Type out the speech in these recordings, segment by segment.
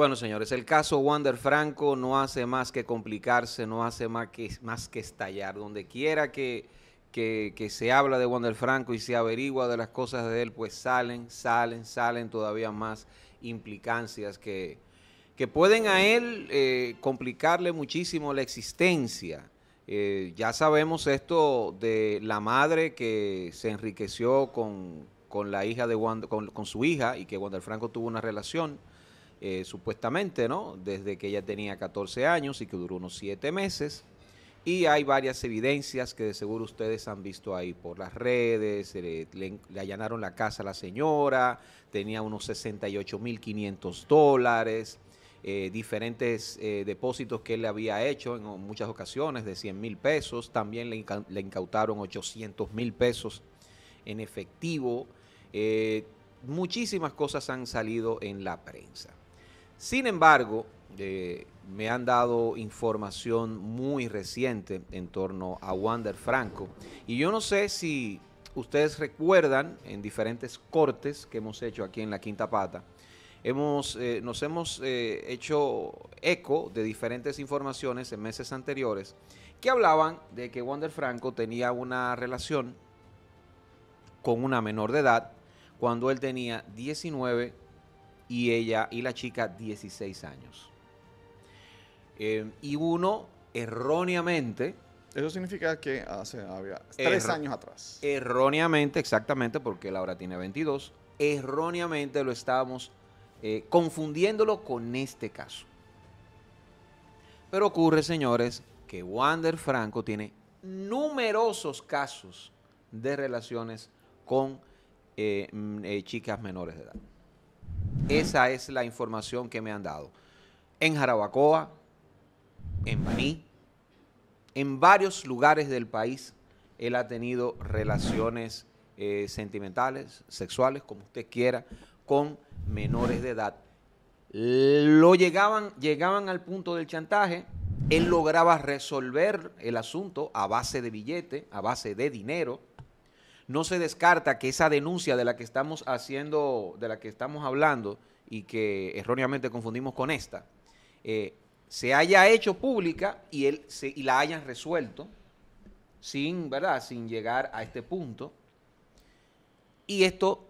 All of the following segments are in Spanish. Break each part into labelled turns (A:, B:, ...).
A: Bueno, señores, el caso Wander Franco no hace más que complicarse, no hace más que, más que estallar. Donde quiera que, que, se habla de Wander Franco y se averigua de las cosas de él, pues salen, salen, salen todavía más implicancias que, que pueden a él eh, complicarle muchísimo la existencia. Eh, ya sabemos esto de la madre que se enriqueció con, con la hija de con, con, su hija y que Wander Franco tuvo una relación. Eh, supuestamente, ¿no? Desde que ella tenía 14 años y que duró unos 7 meses. Y hay varias evidencias que de seguro ustedes han visto ahí por las redes, eh, le, allanaron la casa a la señora, tenía unos 68.500 dólares, eh, diferentes depósitos que él le había hecho en muchas ocasiones de 100 mil pesos, también le, incautaron 800 mil pesos en efectivo. muchísimas cosas han salido en la prensa. Sin embargo, eh, me han dado información muy reciente en torno a Wander Franco. Y yo no sé si ustedes recuerdan en diferentes cortes que hemos hecho aquí en la Quinta Pata, hemos, eh, nos hemos eh, hecho eco de diferentes informaciones en meses anteriores que hablaban de que Wander Franco tenía una relación con una menor de edad cuando él tenía 19 y ella y la chica 16 años. Em, y uno erróneamente... Eso significa que hace tres años atrás. Erróneamente, exactamente, porque Laura tiene 22. Erróneamente lo estábamos eh, confundiéndolo con este caso. Pero ocurre, señores, que Wander Franco tiene numerosos casos de relaciones con eh, mm, eh, chicas menores de edad. Esa es la información que me han dado. En Jarabacoa, en Baní, en varios lugares del país, él ha tenido relaciones eh, sentimentales, sexuales, como usted quiera, con menores de edad. Lo llegaban, llegaban al punto del chantaje, él lograba resolver el asunto a base de billete, a base de dinero, no se descarta que esa denuncia de la que estamos haciendo, de la que estamos hablando y que erróneamente confundimos con esta, eh, se haya hecho pública y, él la hayan resuelto sin, ¿verdad? sin llegar a este punto. Y esto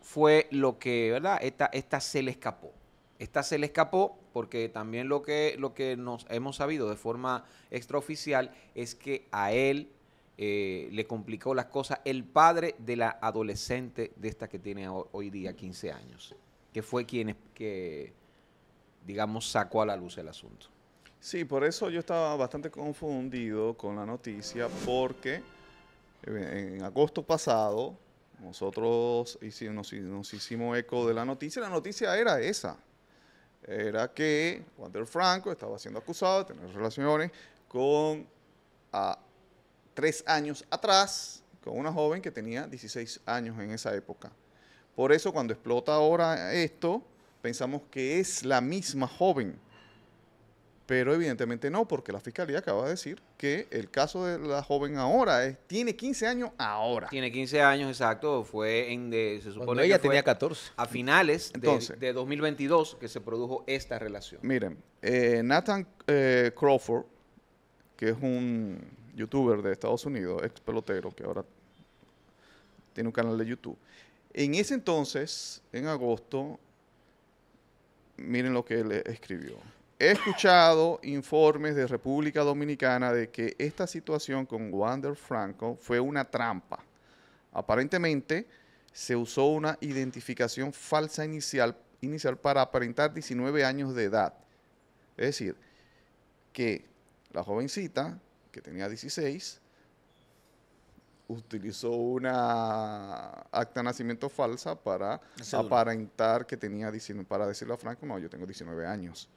A: fue lo que, ¿verdad? Esta, se le escapó. Esta se le escapó porque también lo que, lo que nos hemos sabido de forma extraoficial es que a él eh, le complicó las cosas el padre de la adolescente de esta que tiene hoy día 15 años, que fue quien, que, digamos, sacó a la luz el asunto.
B: Sí, por eso yo estaba bastante confundido con la noticia, porque eh, en agosto pasado nosotros hicimos, nos, hicimos eco de la noticia, la noticia era esa, era que Wander Franco estaba siendo acusado de tener relaciones con a, tres años atrás con una joven que tenía 16 años en esa época. Por eso cuando explota ahora esto, pensamos que es la misma joven. Pero evidentemente no, porque la fiscalía acaba de decir que el caso de la joven ahora tiene 15 años
A: ahora. Tiene 15 años, exacto. Fue en, de, se supone que ella tenía 14. A finales de, 2022 que se produjo esta relación.
B: Miren, eh, Nathan eh, Crawford, que es un youtuber de Estados Unidos, ex pelotero, que ahora tiene un canal de YouTube. En ese entonces, en agosto, miren lo que él escribió. He escuchado informes de República Dominicana de que esta situación con Wander Franco fue una trampa. Aparentemente, se usó una identificación falsa inicial, inicial para aparentar 19 años de edad. Es decir, que la jovencita que tenía 16, utilizó una acta de nacimiento falsa para aparentar que tenía 19, para decirle a Franco, no, yo tengo 19 años.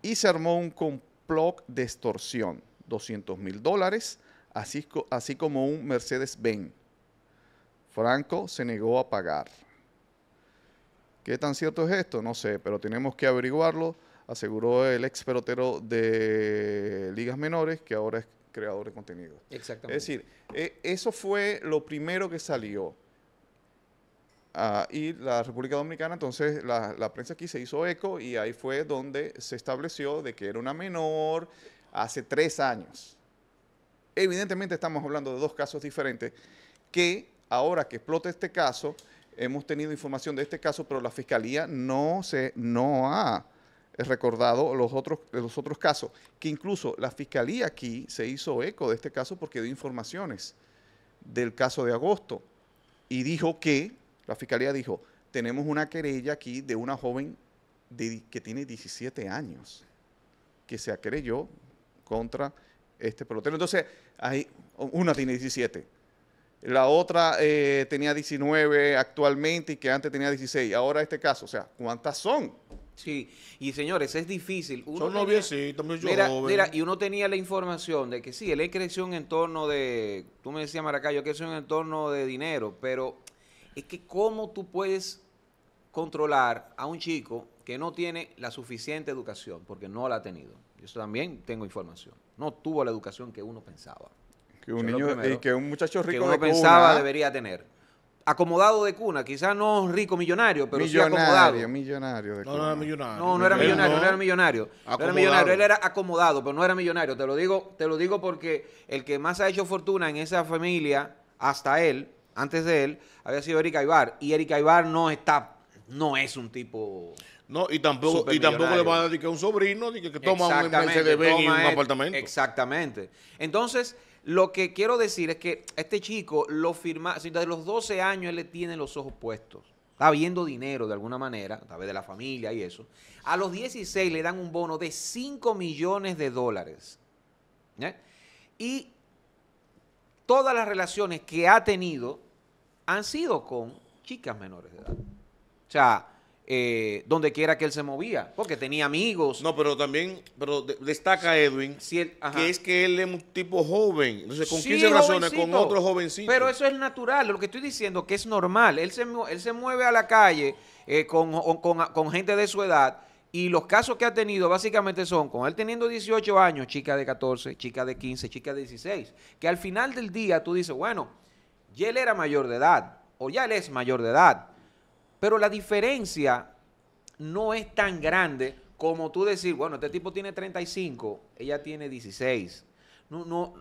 B: Y se armó un complot de extorsión, 200 mil dólares, así, así como un Mercedes-Benz. Franco se negó a pagar. ¿Qué tan cierto es esto? No sé, pero tenemos que averiguarlo aseguró el ex pelotero de ligas menores, que ahora es creador de contenido. Exactamente. Es decir, e, eso fue lo primero que salió. Ah, y la República Dominicana, entonces la, la, prensa aquí se hizo eco y ahí fue donde se estableció de que era una menor hace tres años. Evidentemente estamos hablando de dos casos diferentes que ahora que explota este caso, hemos tenido información de este caso, pero la fiscalía no, se, no ha recordado los otros, los otros casos, que incluso la fiscalía aquí se hizo eco de este caso porque dio informaciones del caso de agosto y dijo que, la fiscalía dijo, tenemos una querella aquí de una joven de, que tiene 17 años, que se acreyó contra este pelotero. Entonces, hay, una tiene 17, la otra eh, tenía 19 actualmente y que antes tenía 16, ahora este caso, o sea, ¿cuántas son? Sí, y señores, es difícil. Uno Son noviecitos, muy Mira,
A: y uno tenía la información de que sí, él creció en torno de, tú me decías Maracayo, creció en entorno de dinero, pero es que cómo tú puedes controlar a un chico que no tiene la suficiente educación, porque no la ha tenido. Yo también tengo información. No tuvo la educación que uno pensaba.
B: Que un niño y que un muchacho rico que uno pensaba ¿eh? debería
A: tener acomodado de cuna, quizás no rico millonario, pero sí acomodado. Millonario, de No, no era millonario. No, no era millonario, no, era millonario. No era millonario, él era acomodado, pero no era millonario. Te lo digo, te lo digo porque el que más ha hecho fortuna en esa familia, hasta él, antes de él, había sido Eric Aybar. Y Eric Aybar no está, no es un tipo. No, y tampoco, y tampoco le va a
C: decir que un sobrino que,
A: que toma un de en un apartamento. Exactamente. Entonces, lo que quiero decir es que este chico lo firma, desde los 12 años él le tiene los ojos puestos. Está viendo dinero de alguna manera, a través de la familia y eso. A los 16 le dan un bono de 5 millones de dólares. Y todas las relaciones que ha tenido han sido con chicas menores de edad. O sea, eh, donde quiera que él se movía, porque tenía amigos. No, pero también pero destaca Edwin que es que él es un tipo joven, con sí, se razones, con otro jovencito. Pero eso es natural, lo que estoy diciendo que es normal, él se, él se mueve a la calle eh, con, gente de su edad y los casos que ha tenido básicamente son con él teniendo 18 años, chica de 14, chica de 15, chica de 16, que al final del día tú dices, bueno, ya él era mayor de edad o ya él es mayor de edad pero la diferencia no es tan grande como tú decir, bueno, este tipo tiene 35, ella tiene 16. No, no.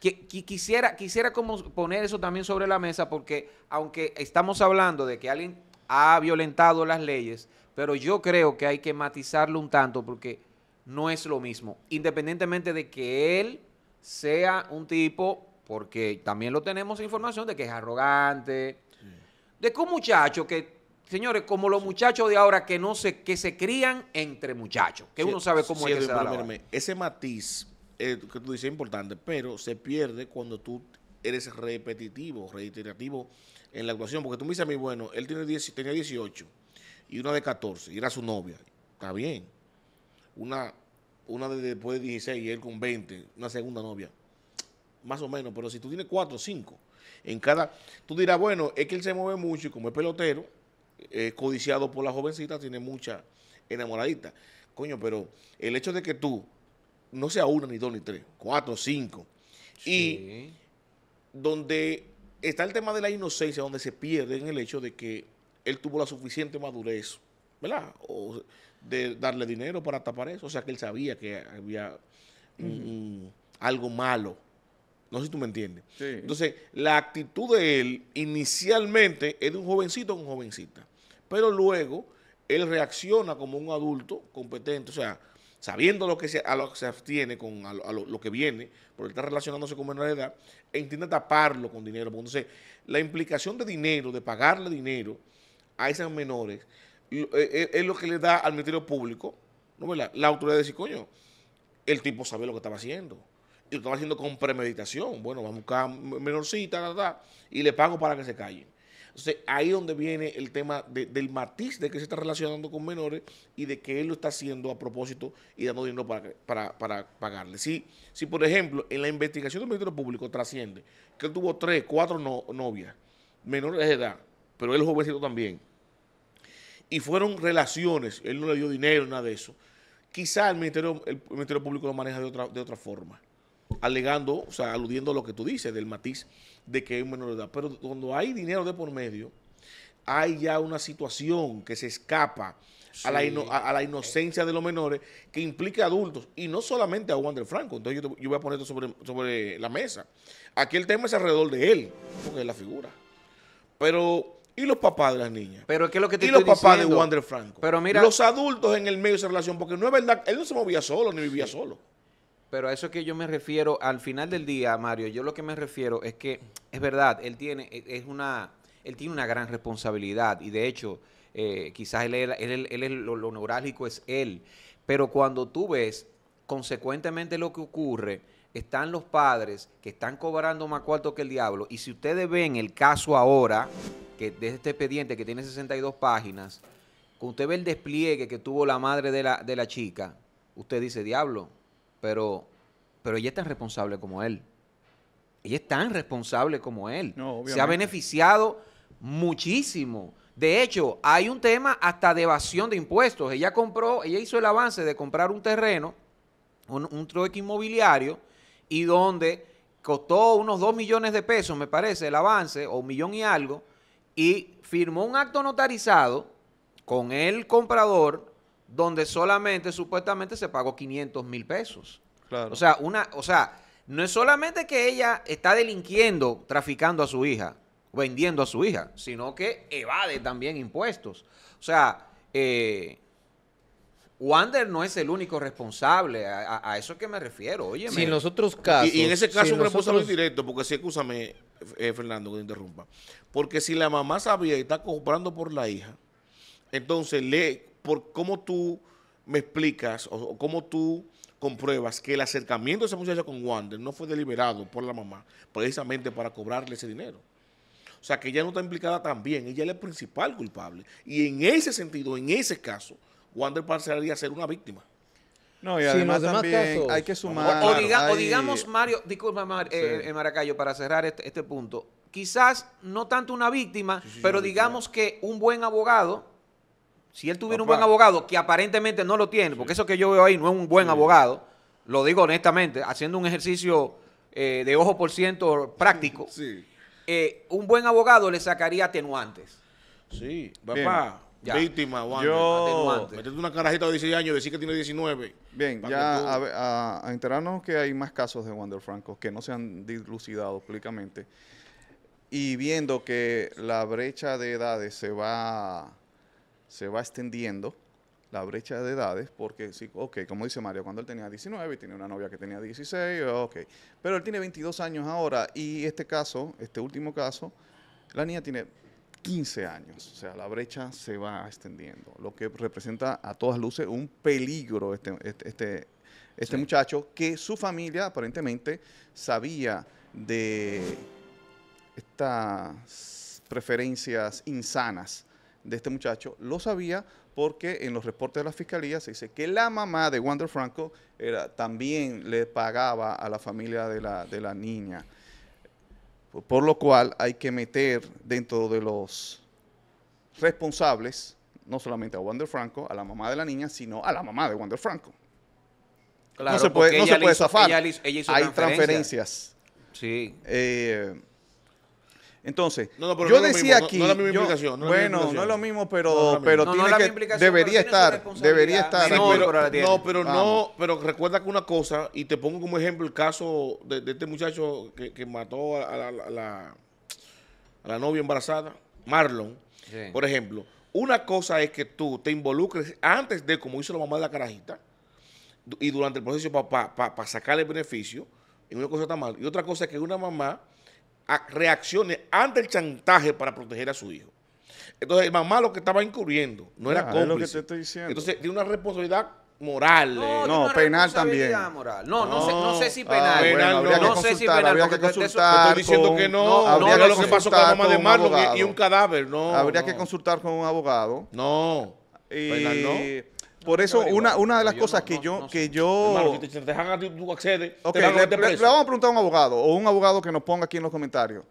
A: Quisiera, quisiera como poner eso también sobre la mesa porque aunque estamos hablando de que alguien ha violentado las leyes, pero yo creo que hay que matizarlo un tanto porque no es lo mismo. Independientemente de que él sea un tipo, porque también lo tenemos información de que es arrogante, de con muchachos muchacho que, señores, como los muchachos de ahora que no se, que se crían entre muchachos, que uno sabe cómo es
C: Ese matiz eh, que tú dices es importante, pero se pierde cuando tú eres repetitivo, reiterativo en la actuación, porque tú me dices a mí, bueno, él tiene 10, tenía 18 y una de 14, y era su novia, está bien. Una, una de después de 16 y él con 20, una segunda novia, más o menos, pero si tú tienes 4 o 5 en cada, tú dirás, bueno, es que él se mueve mucho y como es pelotero, codiciado por la jovencita, tiene mucha enamoradita. Coño, pero el hecho de que tú no sea una, ni dos, ni tres, cuatro, cinco, y donde está el tema de la inocencia, donde se pierde en el hecho de que él tuvo la suficiente madurez, ¿verdad? O de darle dinero para tapar eso. O sea, que él sabía que había algo malo no sé si tú me entiendes. Entonces, la actitud de él inicialmente es de un jovencito un jovencita. Pero luego él reacciona como un adulto competente, o sea, sabiendo lo que se, a lo que se abstiene, con, a lo, que viene, porque está relacionándose con menor edad, e intenta taparlo con dinero. Entonces, la implicación de dinero, de pagarle dinero a esas menores, eh, eh, es, lo que le da al Ministerio Público, ¿no? la, la autoridad de decir, coño, el tipo sabe lo que estaba haciendo y lo estaba haciendo con premeditación. Bueno, vamos a buscar menorcita, ta, y le pago para que se callen. Entonces, ahí es donde viene el tema del matiz de que se está relacionando con menores y de que él lo está haciendo a propósito y dando dinero para, para, pagarle. Si, si, por ejemplo, en la investigación del Ministerio Público trasciende que él tuvo tres, cuatro novias menores de edad, pero él jovencito también, y fueron relaciones, él no le dio dinero, nada de eso, quizá el Ministerio, el Ministerio Público lo maneja de otra, de otra forma alegando, o sea, aludiendo a lo que tú dices del matiz de que es menor de edad. Pero cuando hay dinero de por medio, hay ya una situación que se escapa
B: a, la
C: inocencia de los menores que implica adultos y no solamente a Wander Franco. Entonces yo, voy a poner esto sobre, la mesa. Aquí el tema es alrededor de él, porque es la figura. Pero ¿Y los papás de las niñas? Pero lo que ¿Y los papás de Wander Franco? Pero mira, los adultos en el medio de esa relación, porque no es verdad, él no se movía solo ni vivía solo.
A: Pero a eso que yo me refiero, al final del día, Mario, yo lo que me refiero es que es verdad, él tiene, e, es una, él tiene una gran responsabilidad y de hecho, eh, quizás él, lo, neurálgico es él, pero cuando tú ves consecuentemente lo que ocurre, están los padres que están cobrando más cuarto que el diablo. Y si ustedes ven el caso ahora, que de este expediente que tiene 62 páginas, cuando usted ve el despliegue que tuvo la madre de la, de la chica, usted dice, diablo, pero, pero ella es tan responsable como él. Ella es tan responsable como él. Se ha beneficiado muchísimo. De hecho, hay un tema hasta de evasión de impuestos. Ella compró, ella hizo el avance de comprar un terreno, un, un trueque inmobiliario, y donde costó unos 2 millones de pesos, me parece, el avance, o un millón y algo, y firmó un acto notarizado con el comprador donde solamente supuestamente se pagó 500 mil pesos. Claro. O sea, una, o sea, no es solamente que ella está delinquiendo, traficando a su hija, vendiendo a su hija, sino que evade también impuestos. O sea, eh, Wander no es el único responsable, a, eso que me refiero, oye. Si nosotros casos... Y, en ese caso un responsable directo,
C: porque si, escúchame, eh, Fernando, que interrumpa, porque si la mamá sabía que está comprando por la hija, entonces le por cómo tú me explicas o, cómo tú compruebas que el acercamiento de esa muchacha con Wander no fue deliberado por la mamá precisamente para cobrarle ese dinero. O sea, que ella no está implicada también, ella es el principal culpable. Y en ese sentido, en ese caso, Wander parecería ser una víctima.
B: No, y además también hay que sumar... O, digamos,
A: Mario, disculpa, Mar, eh, eh, Maracayo, para cerrar este, este, punto, quizás no tanto una víctima, pero digamos que un buen abogado si él tuviera un buen abogado, que aparentemente no lo tiene, porque eso que yo veo ahí no es un buen abogado, lo digo honestamente, haciendo un ejercicio eh, de ojo por ciento práctico, sí. Eh, un buen abogado le sacaría atenuantes. Sí,
C: papá. Víctima, Juan. Yo... Métete
A: una carajita de 16 años y decir que tiene 19.
B: Bien, ya a, enterarnos que hay más casos de Wander Franco que no se han dilucidado públicamente. Y viendo que la brecha de edades se va se va extendiendo la brecha de edades, porque sí, ok, como dice Mario, cuando él tenía 19 y tenía una novia que tenía 16, ok, pero él tiene 22 años ahora y este caso, este último caso, la niña tiene 15 años, o sea, la brecha se va extendiendo, lo que representa a todas luces un peligro este, este, este, este muchacho que su familia aparentemente sabía de estas preferencias insanas de este muchacho lo sabía porque en los reportes de la fiscalía se dice que la mamá de Wander Franco era, también le pagaba a la familia de la, niña. Por lo cual hay que meter dentro de los responsables, no solamente a Wander Franco, a la mamá de la niña, sino a la mamá de Wander Franco. no se puede, zafar. Hay transferencias. Sí. Eh, entonces, yo decía aquí. la misma implicación. bueno, no es lo mismo, pero, pero Debería estar. Debería estar. No, pero, no.
C: Pero recuerda que una cosa, y te pongo como ejemplo el caso de, este muchacho que, mató a la, novia embarazada, Marlon, por ejemplo. Una cosa es que tú te involucres antes de, como hizo la mamá de la carajita, y durante el proceso para sacarle beneficio, y una cosa está mal. Y otra cosa es que una mamá reacciones ante el chantaje para proteger a su hijo. Entonces, el mamá lo que estaba incurriendo no era cómplice. Es lo que te estoy diciendo. Entonces, tiene una responsabilidad moral. No,
B: eh. penal también.
A: No, no, sé, no sé si penal. no, sé si penal. Habría que consultar estoy diciendo que no. Habría que consultar con de y un
B: cadáver. No, habría que consultar con un abogado. No. penal no. Por eso, una, una de las cosas que yo... que yo... le,
C: vamos a
B: preguntar a un abogado, o un abogado que nos ponga aquí en los comentarios.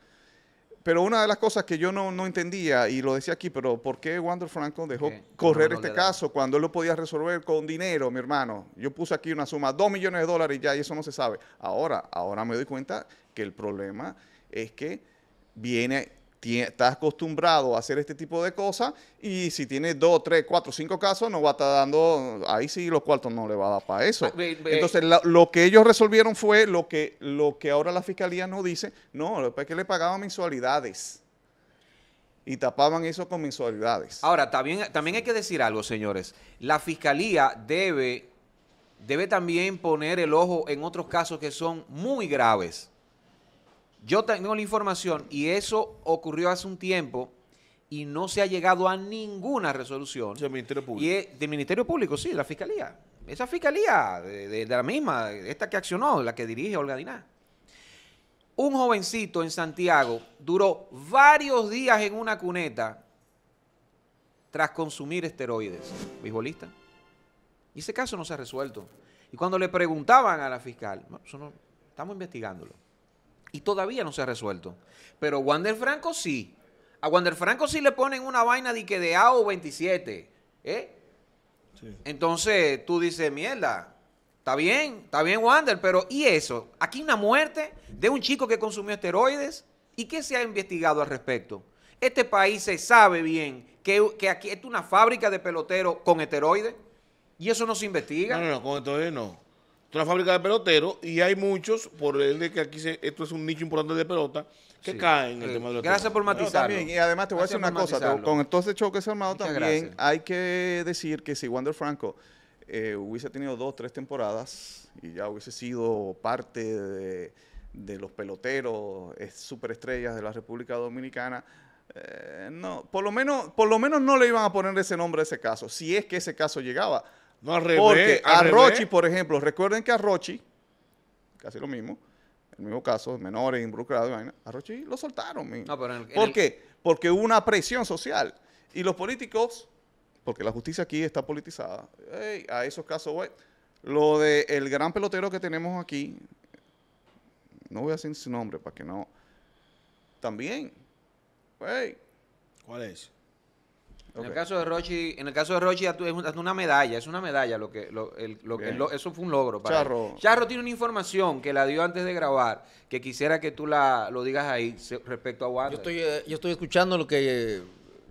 B: Pero una de las cosas que yo no, entendía, y lo decía aquí, pero ¿por qué Wander Franco dejó correr este caso cuando él lo podía resolver con dinero, mi hermano? Yo puse aquí una suma, dos millones de dólares ya, y eso no se sabe. Ahora, ahora me doy cuenta que el problema es que viene estás acostumbrado a hacer este tipo de cosas y si tiene dos, tres, cuatro, cinco casos, no va a estar dando, ahí sí los cuartos no le va a dar para eso. Ah, Entonces, lo que ellos resolvieron fue lo que, lo que ahora la fiscalía no dice, no, es que le pagaban mensualidades. Y tapaban eso con mensualidades.
A: Ahora, también, también hay que decir algo, señores. La fiscalía debe, debe también poner el ojo en otros casos que son muy graves yo tengo la información y eso ocurrió hace un tiempo y no se ha llegado a ninguna resolución. Del Ministerio Público. Y Ministerio Público, sí, la Fiscalía. Esa Fiscalía, de, la misma, esta que accionó, la que dirige Olga Diná. Un jovencito en Santiago duró varios días en una cuneta tras consumir esteroides. ¿Beisbolista? Y ese caso no se ha resuelto. Y cuando le preguntaban a la fiscal, estamos investigándolo. Y todavía no se ha resuelto. Pero Wander Franco sí. A Wander Franco sí le ponen una vaina de que de AO 27. ¿eh? Entonces tú dices, mierda, está bien, está bien Wander, pero ¿y eso? Aquí una muerte de un chico que consumió esteroides. ¿Y qué se ha investigado al respecto? Este país se sabe bien que, que aquí es una fábrica de peloteros con esteroides. Y eso no se investiga. No, no, no con
C: esteroides no. Es una fábrica de peloteros y hay muchos, por el de que aquí esto es un nicho importante de pelota, que caen en el eh, tema de los Gracias por matizar También, y además te voy a decir una cosa,
B: con todo este choque se armado también, hay que decir que si Wander Franco eh, hubiese tenido dos, tres temporadas y ya hubiese sido parte de, los peloteros superestrellas de la República Dominicana, eh, no, por lo menos, por lo menos no le iban a poner ese nombre a ese caso, si es que ese caso llegaba porque a Rochi, por ejemplo, recuerden que a Rochi, casi lo mismo, el mismo caso, menores involucrados, a Rochi lo soltaron. Mismo. ¿Por qué? Porque hubo una presión social. Y los políticos, porque la justicia aquí está politizada, a esos casos, lo del gran pelotero que tenemos aquí, no voy a decir su nombre para que no, también, güey. ¿Cuál es? En el
A: caso de Rochi, en el caso de Rochi, una medalla, es una medalla lo que, lo, que eso fue un logro para Charro. tiene una información que la dio antes de grabar, que quisiera que tú la lo digas ahí respecto a Wander. Yo estoy, eh,
D: yo estoy escuchando lo que eh,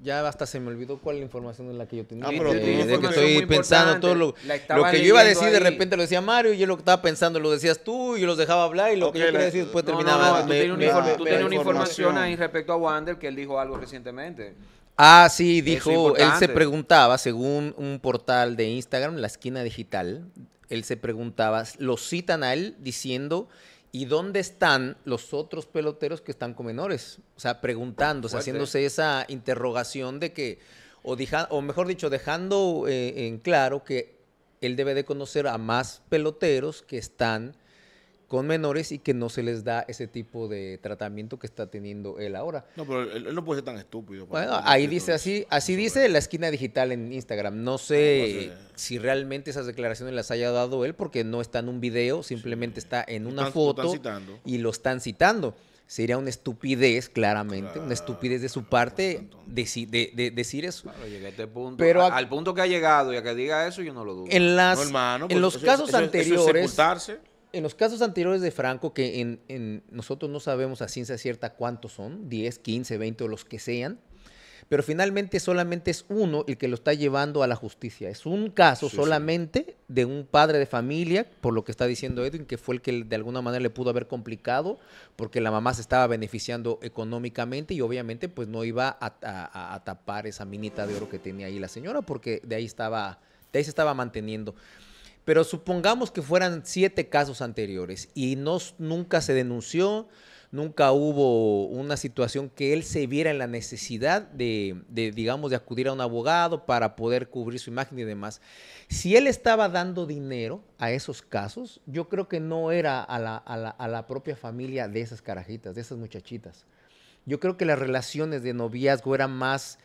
D: ya hasta se me olvidó cuál es la información en la que yo tenía. Ah, pero que estoy pensando todo lo, que yo iba a decir, de repente lo decía Mario, y yo lo que estaba pensando lo decías tú, y yo los dejaba hablar, y lo que yo quería decir después terminaba. No, tú tienes una
A: información ahí respecto a Wander que él dijo algo recientemente.
D: Ah, sí, dijo, él se preguntaba, según un portal de Instagram, La Esquina Digital, él se preguntaba, lo citan a él diciendo, ¿y dónde están los otros peloteros que están con menores? O sea, preguntándose, haciéndose esa interrogación de que, o, o mejor dicho, dejando eh, en claro que él debe de conocer a más peloteros que están con menores y que no se les da ese tipo de tratamiento que está teniendo él ahora.
C: No, pero él, no puede ser tan estúpido. Bueno,
D: ahí dice así, así dice la esquina digital en Instagram. No sé, si realmente esas declaraciones las haya dado él porque no está en un video, simplemente está en una foto y lo están citando. Sería una estupidez, claramente, una estupidez de su parte decir, de,
A: decir eso. Este pero al punto que ha llegado y a que diga eso, yo no lo dudo. En, las, los casos anteriores,
D: en los casos anteriores de Franco, que en, nosotros no sabemos a ciencia cierta cuántos son, 10, 15, 20 o los que sean, pero finalmente solamente es uno el que lo está llevando a la justicia. Es un caso solamente de un padre de familia, por lo que está diciendo Edwin, que fue el que de alguna manera le pudo haber complicado, porque la mamá se estaba beneficiando económicamente y obviamente pues no iba a, a tapar esa minita de oro que tenía ahí la señora, porque de ahí estaba, de ahí se estaba manteniendo. Pero supongamos que fueran siete casos anteriores y no, nunca se denunció, nunca hubo una situación que él se viera en la necesidad de, digamos, de acudir a un abogado para poder cubrir su imagen y demás. Si él estaba dando dinero a esos casos, yo creo que no era a la, a la propia familia de esas carajitas, de esas muchachitas. Yo creo que las relaciones de noviazgo eran más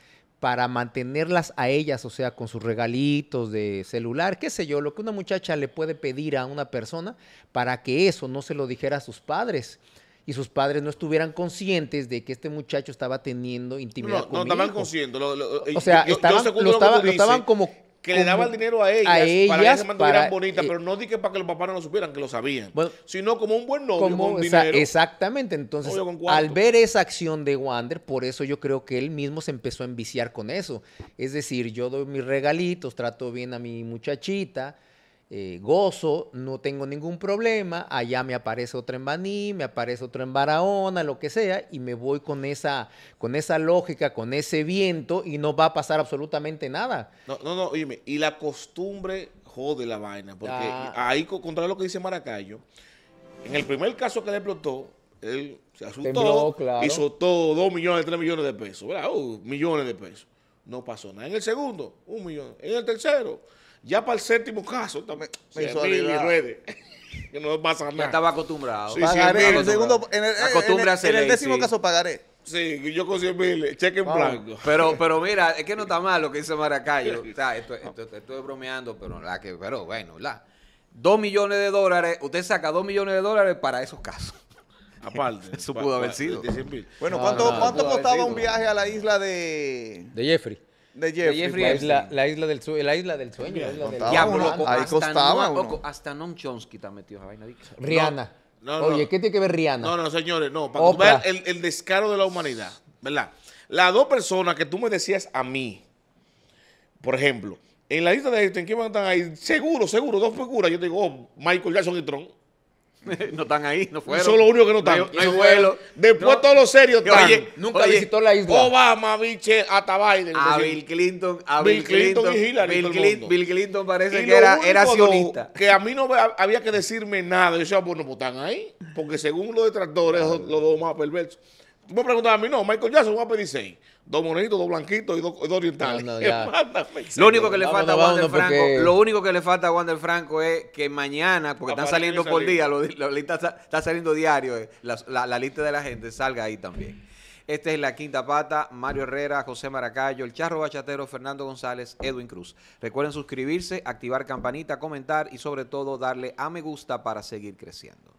D: para mantenerlas a ellas, o sea, con sus regalitos de celular, qué sé yo, lo que una muchacha le puede pedir a una persona para que eso no se lo dijera a sus padres y sus padres no estuvieran conscientes de que este muchacho estaba teniendo intimidad no, No, estaban
C: conscientes. o eh, sea, lo, estaban como que le daba el dinero a ella para que se mantuvieran bonitas, eh, pero no dije para que los papás no lo supieran, que lo sabían, sino como un buen novio con
D: Exactamente, entonces al ver esa acción de Wander, por eso yo creo que él mismo se empezó a enviciar con eso. Es decir, yo doy mis regalitos, trato bien a mi muchachita, eh, gozo, no tengo ningún problema, allá me aparece otro en Baní, me aparece otro en Barahona, lo que sea, y me voy con esa, con esa lógica, con ese viento, y no va a pasar absolutamente nada.
C: No, no, no, oíme y la costumbre jode la vaina, porque ah. ahí, contra lo que dice Maracayo, en el primer caso que le explotó, él se asustó, hizo todo, dos millones, tres millones de pesos, uh, millones de pesos. No pasó nada. En el segundo, un millón. En el tercero, ya para el séptimo caso, también mi redes. que no pasa nada.
A: Ya estaba acostumbrado.
C: pagaré. en el segundo, en el,
B: en el, décimo caso pagaré.
A: Sí, yo con 100 mil, cheque en blanco. Pero, pero mira, es que no está mal lo que dice Maracayo. O sea, estoy bromeando, pero la que, bueno, la. Dos millones de dólares, usted saca dos millones de dólares para esos casos. Aparte. Eso pudo haber sido.
B: Bueno, ¿cuánto, cuánto costaba un viaje a la isla de...
D: De Jeffrey de Jeffrey. la, isla del sueño. La isla del sueño. del... Diablo, loco, Ahí costaba.
A: hasta Noam Chomsky está metido esa vaina. Rihanna. Oye, ¿qué tiene que ver Rihanna? No, no, señores, no.
D: Para
C: el, el descaro de la humanidad, ¿verdad? Las dos personas que tú me decías a mí, por ejemplo, en la isla de en ¿quién van a estar ahí? Seguro, seguro, dos figuras. Yo te digo, oh, Michael Jackson y Tron.
A: no están ahí, no fueron. son los únicos que no están.
C: No, Después todos los serios nunca visitó la isla. Obama, Biche, hasta Biden. A Bill
A: Clinton, a Bill, Clinton, y Hillary. Bill, Clinton parece que era, era sionista.
C: Que a mí no había que decirme nada. Yo decía, ah, bueno, pues están ahí. Porque según los detractores, los dos más perversos. Tú me preguntabas a mí, no, Michael Jackson, va a pedir seis dos monitos, dos blanquitos y dos, orientales. lo único que le falta a Wander Franco, lo
A: único que le falta a Franco es que mañana, porque están saliendo por día, está, saliendo diario, eh. la, la, lista de la gente salga ahí también. Esta es la quinta pata. Mario Herrera, José Maracayo, el Charro Bachatero, Fernando González, Edwin Cruz. Recuerden suscribirse, activar campanita, comentar y sobre todo darle a me gusta para seguir creciendo.